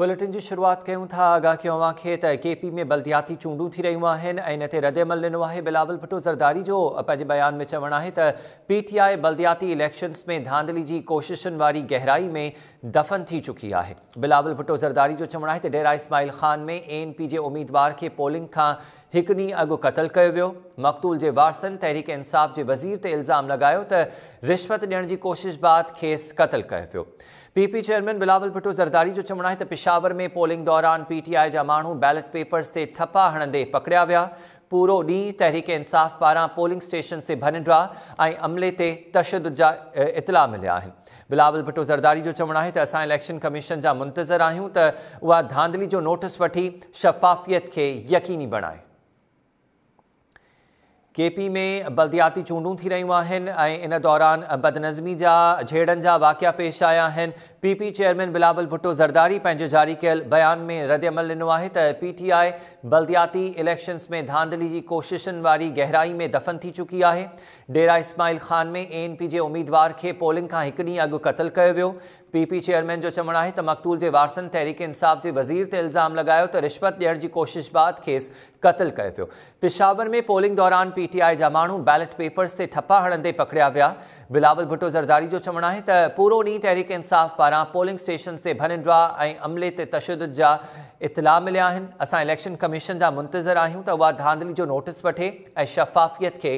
bulletin की शुरुआत क्यों था आगा कयो केपी में बल्दियाती चूडू थी रहियूं आहिनि इन ते रदेमल ॾिनो आहे बिलावल भुट्टो ज़रदारी जो बयान में चवण है पीटीआई बल्दियाती इलेक्शन्स में धांधली की कोशिशुनि वारी गहराई में दफ़न थी चुकी है बिलावल भुट्टो ज़रदारी जो चवण है डेरा इस्माइल ख़ान में एन पी के उम्मीदवार के पोलिंग का हिकु ॾींहुं अॻु क़तलु कयो वियो मकतूल जे वारसनि तहरीक़ इंसाफ़ जे वज़ीर ते इल्ज़ाम लॻायो त रिश्वत ॾियण जी कोशिश बाद खेसि क़तलु कयो वियो P P chairman Bilawal Bhutto Zardari जो चवणु आहे त पिशावर में पोलिंग दौरान पी टी आई जा माण्हू बैलेट पेपर्स ते ठपा हणंदे पकड़िया विया पूरो ॾींहुं तहरीक इंसाफ़ पारां पोलिंग स्टेशन से भंडिया ऐं अमले ते तशद जा इतला मिलिया आहिनि बिलावल भुटु ज़रदारी जो चवणु आहे त असां इलेक्शन कमीशन जा मुंतज़र आहियूं त उहा धांधली जो नोटिस वठी शफ़ाफ़ियत खे यकीनी बणाए केपी में बलदियाती चूंडूं थी रहियूं आहिनि ऐं इन दौरान बदनज़मी जा जेड़नि जा वाक़िया पेश आया आहिनि P P chairman Bilawal Bhutto Zardari पंहिंजो जारी कयल बयान में रदि अमल ॾिनो आहे त पीटीआई बलदियाती इलेक्शन्स में धांधली जी कोशिशुनि वारी गहराई में दफ़न थी चुकी आहे डेरा इस्माइल ख़ान में एन पी जे उमीदवार खे पोलिंग खां हिकु ॾींहुं अॻु क़तलु कयो वियो पी पी चेयरमैन जो चवणु आहे त मकतूल जे वारसन तहरीक़ इंसाफ़ जे वज़ीर ते इल्ज़ाम लॻायो त रिश्वत ॾियण जी कोशिश बाद खेसि क़तलु कयो वियो पिशावर में पोलिंग दौरान पीटीआई जा माण्हू बैलेट पेपर्स ते ठपा हणंदे पकड़िया विया बिलावल भुट्टो ज़रदारी जो चवणु आहे त पूरो ॾींहुं तहरीक इंसाफ़ पोलिंग स्टेशन से भरिडा ऐं अमले ते तशद जा इतलाउ मिलिया आहिनि असां इलेक्शन कमीशन जा मुंतज़र आहियूं त उहा धांधली जो नोटिस वठे ऐं शफ़ाफ़ियत खे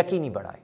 यकीनी बणाए